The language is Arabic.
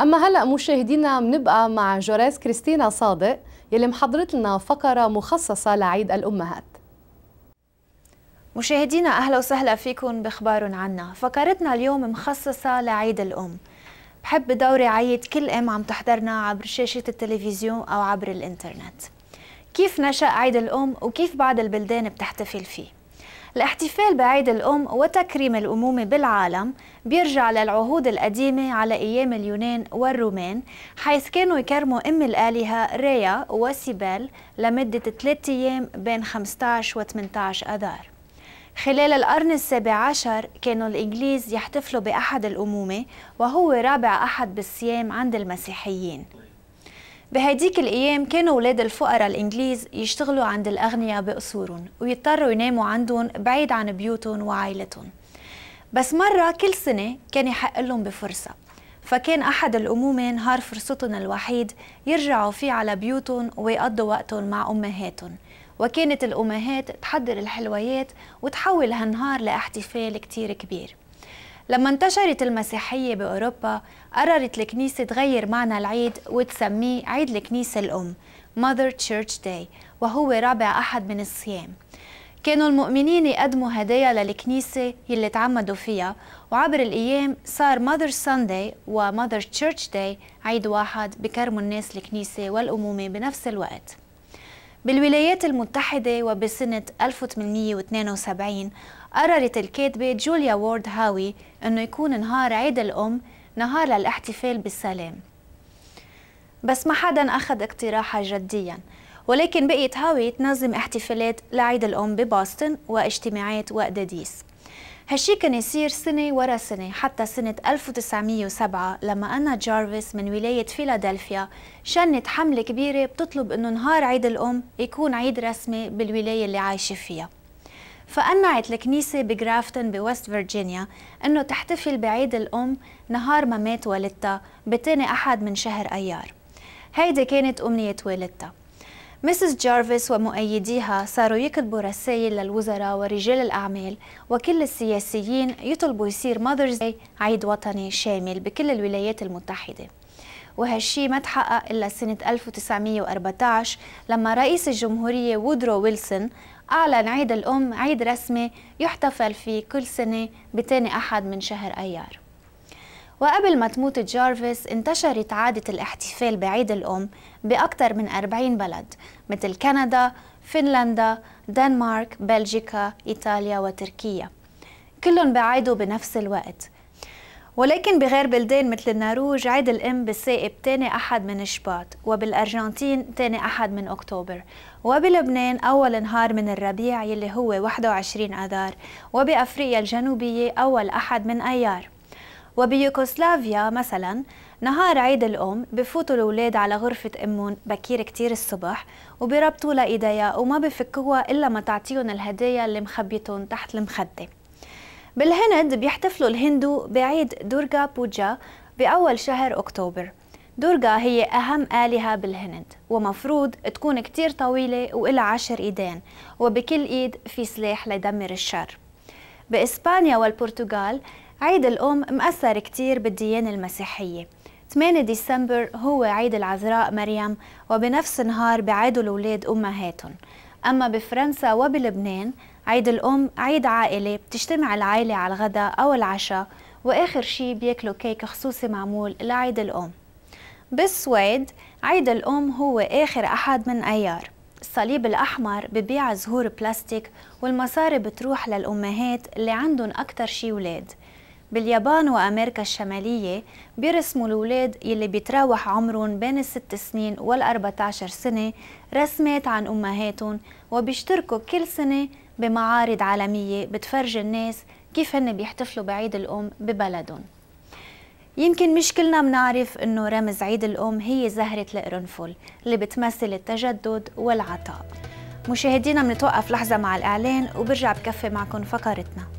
أما هلأ مشاهدينا بنبقى مع جوريس كريستينا صادق يلي محضرت لنا فقرة مخصصة لعيد الأمهات مشاهدينا أهلا وسهلا فيكم بإخبار عنا فقرتنا اليوم مخصصة لعيد الأم بحب بدوري عيد كل أم عم تحضرنا عبر شاشة التلفزيون أو عبر الإنترنت كيف نشأ عيد الأم وكيف بعض البلدان بتحتفل فيه الاحتفال بعيد الأم وتكريم الأمومة بالعالم بيرجع للعهود القديمة على أيام اليونان والرومان حيث كانوا يكرموا أم الآلهة ريا وسيبال لمدة ثلاثة أيام بين 15 و 18 أذار خلال القرن السابع عشر كانوا الإنجليز يحتفلوا بأحد الأمومة وهو رابع أحد بالصيام عند المسيحيين بهديك الأيام كانوا ولاد الفقراء الإنجليز يشتغلوا عند الأغنياء بقصورهم ويضطروا يناموا عندهم بعيد عن بيوتهم وعائلتهم بس مرة كل سنة كان يحق لهم بفرصة فكان أحد الأمومة نهار فرصتهم الوحيد يرجعوا فيه على بيوتهم ويقضوا وقتهم مع أمهاتهم وكانت الأمهات تحضر الحلويات وتحول هالنهار لاحتفال كتير كبير لما انتشرت المسيحية بأوروبا قررت الكنيسة تغير معنى العيد وتسميه عيد الكنيسة الأم Mother Church Day وهو رابع أحد من الصيام كانوا المؤمنين يقدموا هدايا للكنيسة يلي تعمدوا فيها وعبر الأيام صار Mother Sunday و Mother Church Day عيد واحد بكرموا الناس الكنيسة والأمومة بنفس الوقت بالولايات المتحدة وبسنة 1872 قررت الكاتبة جوليا وورد هاوي أنه يكون نهار عيد الأم نهار للاحتفال بالسلام بس ما حدا أخذ اقتراحها جدياً ولكن بقيت هاوي تنظم احتفالات لعيد الأم بباستن واجتماعات وأداديس هالشي كان يصير سنة ورا سنة حتى سنة 1907 لما أنا جارفيس من ولاية فيلادلفيا شنت حملة كبيرة بتطلب إنه نهار عيد الأم يكون عيد رسمي بالولاية اللي عايشة فيها فقنعت الكنيسة بجرافتن بويست فيرجينيا أنه تحتفل بعيد الأم نهار ما مات والدتها بتاني أحد من شهر أيار هيدي كانت أمنية والدتها مسز جارفيس ومؤيديها صاروا يكتبوا رسائل للوزراء ورجال الأعمال وكل السياسيين يطلبوا يصير ماذرز داي عيد وطني شامل بكل الولايات المتحدة وهالشي ما تحقق إلا سنة 1914 لما رئيس الجمهورية وودرو ويلسون أعلن عيد الأم عيد رسمي يحتفل فيه كل سنة بتاني أحد من شهر أيار وقبل ما تموت جارفيس انتشرت عادة الاحتفال بعيد الأم بأكثر من 40 بلد مثل كندا، فنلندا، دنمارك، بلجيكا، إيطاليا وتركيا كلهم بعيدوا بنفس الوقت ولكن بغير بلدان مثل الناروج عيد الأم بالسائب تاني أحد من شباط وبالأرجنتين تاني أحد من أكتوبر وبلبنان أول نهار من الربيع يلي هو 21 أذار وبأفريقيا الجنوبية أول أحد من أيار وبيوغوسلافيا مثلا نهار عيد الأم بفوتوا الأولاد على غرفة أمهم بكير كتير الصبح وبيربطوا لها وما بفكوها إلا ما تعطيهم الهدايا اللي مخبيتهم تحت المخدة بالهند بيحتفلوا الهندو بعيد دورغا بوجا بأول شهر أكتوبر دورغا هي أهم آلهة بالهند ومفروض تكون كتير طويلة وإلها عشر إيدين وبكل إيد في سلاح ليدمر الشر بإسبانيا والبرتغال عيد الأم مأثر كتير بالديانة المسيحية 8 ديسمبر هو عيد العذراء مريم وبنفس النهار بعيدوا الأولاد أمهاتهم أما بفرنسا وبلبنان عيد الأم عيد عائلي بتجتمع العائلة على الغداء أو العشاء وآخر شي بياكلوا كيك خصوصي معمول لعيد الأم بالسويد عيد الأم هو آخر أحد من أيار الصليب الأحمر ببيع زهور بلاستيك والمصاري بتروح للأمهات اللي عندهم أكتر شي ولاد باليابان وأمريكا الشمالية بيرسموا الولاد يلي بيتراوح عمرهم بين الست سنين وال عشر سنة رسمات عن أمهاتهم وبيشتركوا كل سنة بمعارض عالمية بتفرج الناس كيف هن بيحتفلوا بعيد الأم ببلدهم يمكن مش كلنا بنعرف انه رمز عيد الام هي زهرة القرنفل اللي بتمثل التجدد والعطاء مشاهدينا بنتوقف لحظة مع الإعلان وبرجع بكفي معكم فقرتنا